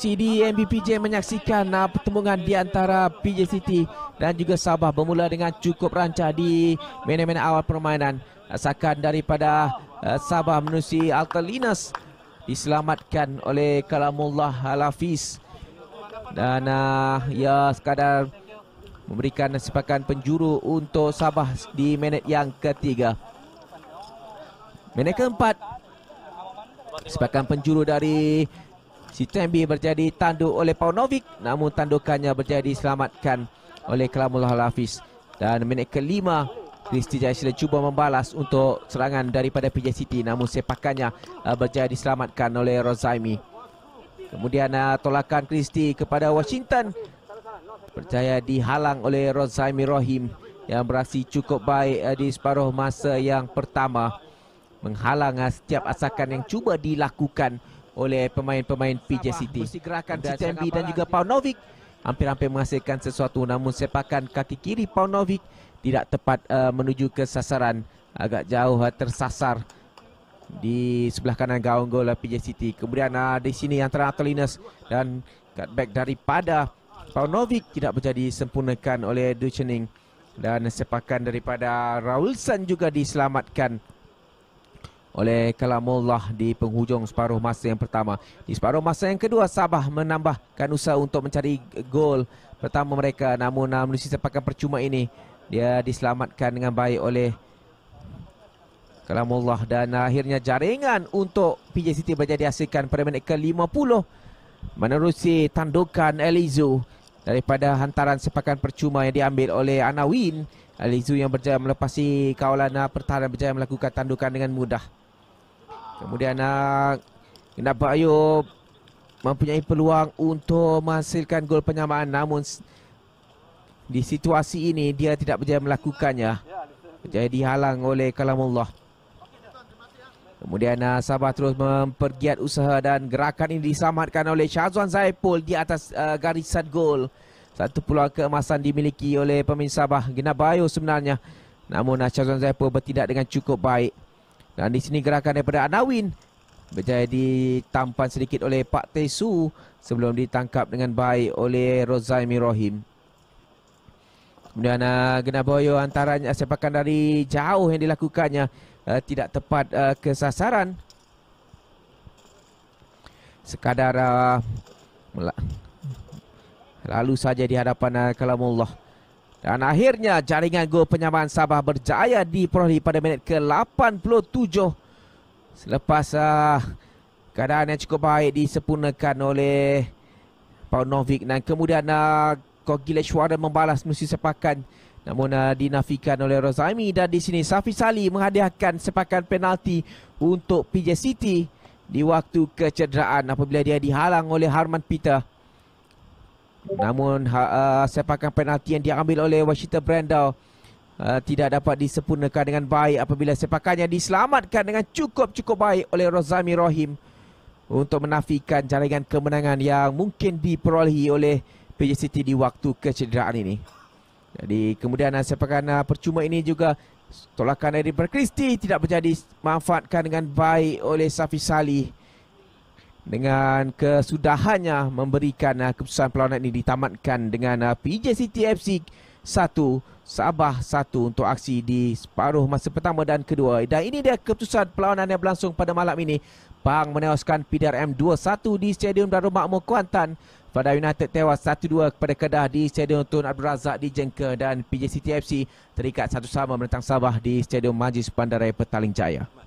CD MBPJ menyaksikan uh, pertembungan di antara PJ City dan juga Sabah bermula dengan cukup rancah di mana-mana awal permainan. Asakan daripada uh, Sabah menusi Altalinas diselamatkan oleh Kalamullah Al-Hafiz dan uh, ya sekadar memberikan sepakan penjuru untuk Sabah di minit yang ketiga. Minit keempat sepakan penjuru dari Si Tembi berjadi tanduk oleh Paunovic namun tandukannya berjadi selamatkan oleh Kelamullah Hafiz. Dan minit kelima Kristi Jaisila cuba membalas untuk serangan daripada PJ City namun sepakannya uh, berjaya diselamatkan oleh Rozaimi. Kemudian uh, tolakan Kristi kepada Washington berjaya dihalang oleh Rozaimi Rohim yang beraksi cukup baik uh, di separuh masa yang pertama menghalang uh, setiap asakan yang cuba dilakukan oleh oleh pemain-pemain PJ City. Gerakan Citembi dan juga Paunovic hampir-hampir menghasilkan sesuatu namun sepakan kaki kiri Paunovic tidak tepat uh, menuju ke sasaran agak jauh uh, tersasar di sebelah kanan gaung gol PJ City. Kemudian uh, di sini antara Atolinus dan cutback daripada Paunovic tidak menjadi sempurnakan oleh Duchening dan sepakan daripada Raulson juga diselamatkan oleh Kalamullah di penghujung separuh masa yang pertama. Di separuh masa yang kedua, Sabah menambahkan usaha untuk mencari gol pertama mereka. Namun dalam sepakan percuma ini, dia diselamatkan dengan baik oleh Kalamullah. Dan akhirnya jaringan untuk PJ City berjaya dihasilkan pada minit ke-50 menerusi tandukan Elizu daripada hantaran sepakan percuma yang diambil oleh Anawin Elizu yang berjaya melepasi kawalan pertahanan berjaya melakukan tandukan dengan mudah. Kemudian ah, nak Kenapa Ayub mempunyai peluang untuk menghasilkan gol penyamaan namun di situasi ini dia tidak berjaya melakukannya. Berjaya dihalang oleh Kalamullah. Kemudian ah, Sabah terus mempergiat usaha dan gerakan ini disamatkan oleh Syazwan Zaipul di atas uh, garisan gol. Satu peluang keemasan dimiliki oleh pemain Sabah. Genabayo sebenarnya. Namun Syazwan Zaipul bertindak dengan cukup baik. Dan di sini gerakan daripada Anawin berjaya ditampan sedikit oleh Pak Tesu sebelum ditangkap dengan baik oleh Rozaimi Rohim. Kemudian uh, Genaboyo antaranya sepakan dari jauh yang dilakukannya uh, tidak tepat uh, ke sasaran. Sekadar uh, lalu saja di hadapan uh, Kalamullah. Allah. Dan akhirnya jaringan gol penyamaan Sabah berjaya diperoleh pada minit ke-87 selepas uh, keadaan yang cukup baik disempurnakan oleh Paul Novik dan kemudian uh, ah, Kogileshwara membalas musuh sepakan namun uh, dinafikan oleh Rozaimi dan di sini Safi Sali menghadiahkan sepakan penalti untuk PJ City di waktu kecederaan apabila dia dihalang oleh Harman Peter. Namun ha, uh, ah, sepakan penalti yang diambil oleh Washington Brandau uh, tidak dapat disempurnakan dengan baik apabila sepakannya diselamatkan dengan cukup-cukup baik oleh Rozami Rohim untuk menafikan jaringan kemenangan yang mungkin diperolehi oleh PJ City di waktu kecederaan ini. Jadi kemudian uh, ah, sepakan uh, percuma ini juga tolakan dari Berkristi tidak menjadi manfaatkan dengan baik oleh Safi Salih dengan kesudahannya memberikan uh, keputusan perlawanan ini ditamatkan dengan uh, PJ City FC 1 Sabah 1 untuk aksi di separuh masa pertama dan kedua. Dan ini dia keputusan perlawanan yang berlangsung pada malam ini. Pang menewaskan PDRM 2-1 di Stadium Darul Makmur Kuantan. Fadah United tewas 1-2 kepada Kedah di Stadium Tun Abdul Razak di Jengke dan PJ City FC terikat satu sama menentang Sabah di Stadium Majlis Bandaraya Petaling Jaya.